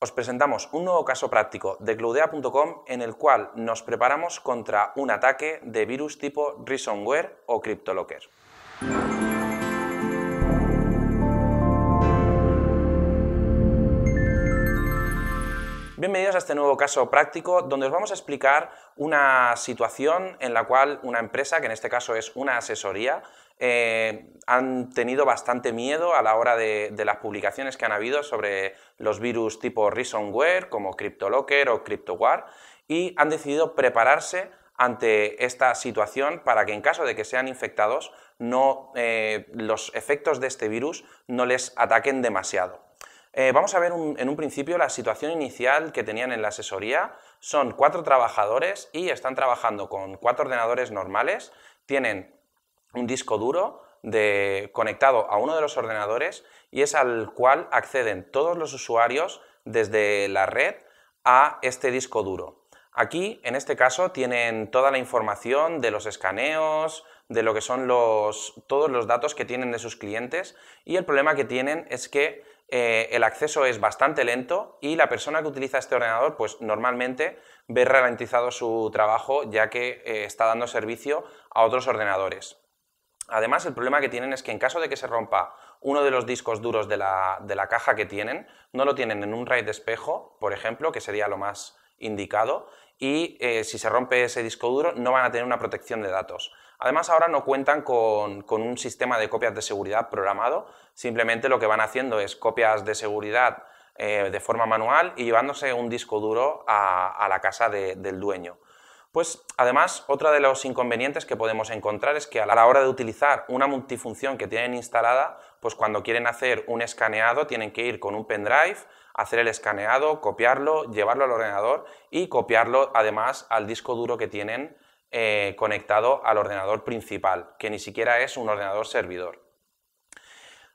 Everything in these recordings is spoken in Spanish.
os presentamos un nuevo caso práctico de cloudea.com en el cual nos preparamos contra un ataque de virus tipo ransomware o CryptoLocker. Bienvenidos a este nuevo caso práctico donde os vamos a explicar una situación en la cual una empresa, que en este caso es una asesoría, eh, han tenido bastante miedo a la hora de, las publicaciones que han habido sobre los virus tipo Reasonware, como CryptoLocker o CryptoWar, y han decidido prepararse ante esta situación para que en caso de que sean infectados, no, eh, los efectos de este virus no les ataquen demasiado. Eh, vamos a ver en un principio la situación inicial que tenían en la asesoría. Son cuatro trabajadores y están trabajando con cuatro ordenadores normales. Tienen un disco duro conectado a uno de los ordenadores y es al cual acceden todos los usuarios desde la red a este disco duro. Aquí, en este caso, tienen toda la información de los escaneos, de lo que son los, todos los datos que tienen de sus clientes y el problema que tienen es que eh, el acceso es bastante lento y la persona que utiliza este ordenador pues normalmente ve ralentizado su trabajo ya que eh, está dando servicio a otros ordenadores. Además, el problema que tienen es que en caso de que se rompa uno de los discos duros de la, caja que tienen, no lo tienen en un RAID de espejo, por ejemplo, que sería lo más indicado, y eh, si se rompe ese disco duro no van a tener una protección de datos. Además, ahora no cuentan con, un sistema de copias de seguridad programado, simplemente lo que van haciendo es copias de seguridad eh, de forma manual y llevándose un disco duro a, la casa del dueño. Pues además, otro de los inconvenientes que podemos encontrar es que a la hora de utilizar una multifunción que tienen instalada, pues cuando quieren hacer un escaneado tienen que ir con un pendrive, hacer el escaneado, copiarlo, llevarlo al ordenador y copiarlo además al disco duro que tienen eh, conectado al ordenador principal, que ni siquiera es un ordenador servidor.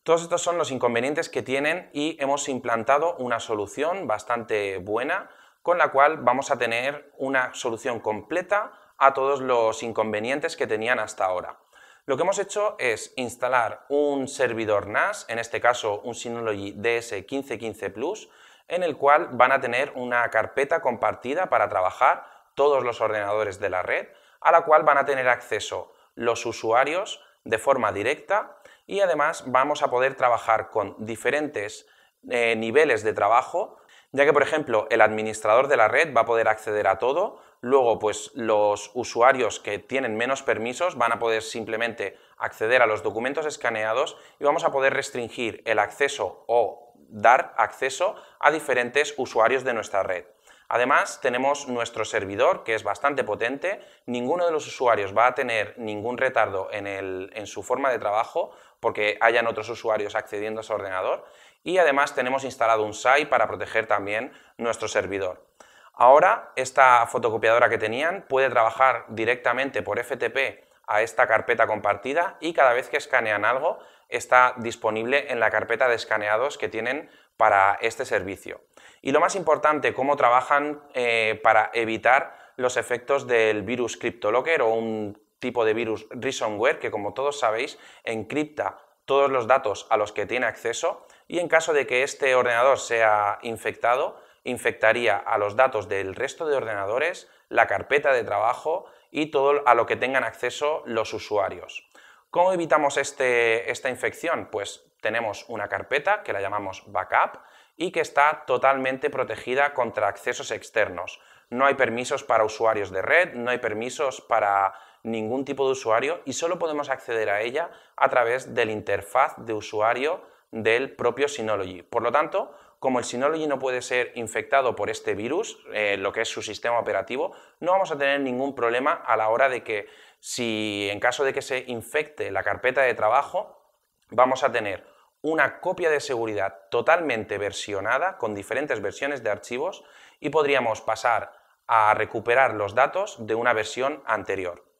Todos estos son los inconvenientes que tienen y hemos implantado una solución bastante buena con la cual vamos a tener una solución completa a todos los inconvenientes que tenían hasta ahora. Lo que hemos hecho es instalar un servidor NAS, en este caso un Synology DS1515 Plus, en el cual van a tener una carpeta compartida para trabajar todos los ordenadores de la red, a la cual van a tener acceso los usuarios de forma directa y además vamos a poder trabajar con diferentes eh, niveles de trabajo ya que, por ejemplo, el administrador de la red va a poder acceder a todo, luego pues los usuarios que tienen menos permisos van a poder simplemente acceder a los documentos escaneados y vamos a poder restringir el acceso o dar acceso a diferentes usuarios de nuestra red. Además, tenemos nuestro servidor, que es bastante potente. Ninguno de los usuarios va a tener ningún retardo en, en, su forma de trabajo porque hayan otros usuarios accediendo a su ordenador y además tenemos instalado un SAI para proteger también nuestro servidor. Ahora esta fotocopiadora que tenían puede trabajar directamente por FTP a esta carpeta compartida y cada vez que escanean algo está disponible en la carpeta de escaneados que tienen para este servicio. Y lo más importante, cómo trabajan eh, para evitar los efectos del virus CryptoLocker o un tipo de virus ransomware que como todos sabéis encripta todos los datos a los que tiene acceso y en caso de que este ordenador sea infectado, infectaría a los datos del resto de ordenadores, la carpeta de trabajo y todo a lo que tengan acceso los usuarios. ¿Cómo evitamos este, esta infección? Pues tenemos una carpeta que la llamamos backup y que está totalmente protegida contra accesos externos. No hay permisos para usuarios de red, no hay permisos para ningún tipo de usuario y solo podemos acceder a ella a través del interfaz de usuario del propio Synology. Por lo tanto, como el Synology no puede ser infectado por este virus, eh, lo que es su sistema operativo, no vamos a tener ningún problema a la hora de que si en caso de que se infecte la carpeta de trabajo, vamos a tener una copia de seguridad totalmente versionada con diferentes versiones de archivos y podríamos pasar a recuperar los datos de una versión anterior.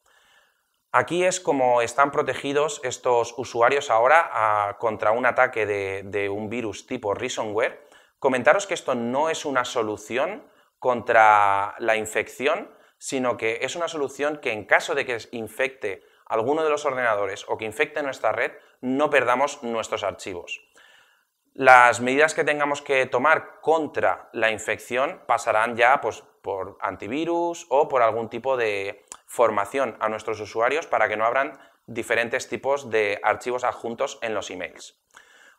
Aquí es como están protegidos estos usuarios ahora ah, contra un ataque de, un virus tipo ransomware. Comentaros que esto no es una solución contra la infección, sino que es una solución que en caso de que infecte alguno de los ordenadores o que infecte nuestra red, no perdamos nuestros archivos. Las medidas que tengamos que tomar contra la infección pasarán ya pues, por antivirus o por algún tipo de, formación a nuestros usuarios para que no abran diferentes tipos de archivos adjuntos en los emails.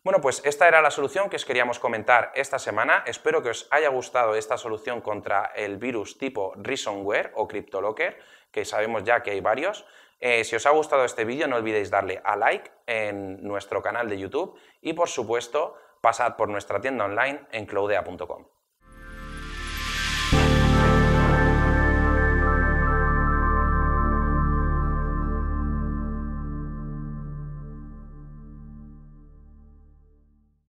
Bueno, pues esta era la solución que os queríamos comentar esta semana. Espero que os haya gustado esta solución contra el virus tipo Reasonware o CryptoLocker, que sabemos ya que hay varios. Eh, si os ha gustado este vídeo no olvidéis darle a like en nuestro canal de YouTube y por supuesto pasad por nuestra tienda online en cloudea.com.